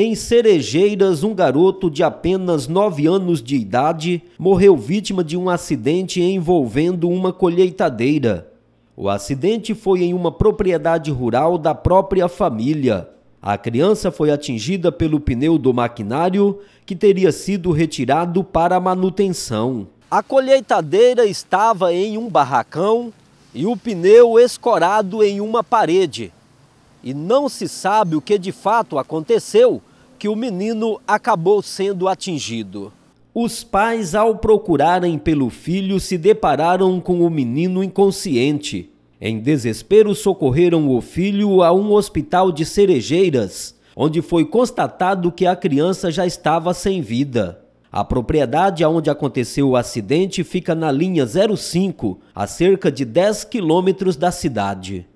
Em Cerejeiras, um garoto de apenas 9 anos de idade morreu vítima de um acidente envolvendo uma colheitadeira. O acidente foi em uma propriedade rural da própria família. A criança foi atingida pelo pneu do maquinário que teria sido retirado para manutenção. A colheitadeira estava em um barracão e o pneu escorado em uma parede. E não se sabe o que de fato aconteceu, que o menino acabou sendo atingido. Os pais, ao procurarem pelo filho, se depararam com o menino inconsciente. Em desespero, socorreram o filho a um hospital de Cerejeiras, onde foi constatado que a criança já estava sem vida. A propriedade onde aconteceu o acidente fica na linha 05, a cerca de 10 quilômetros da cidade.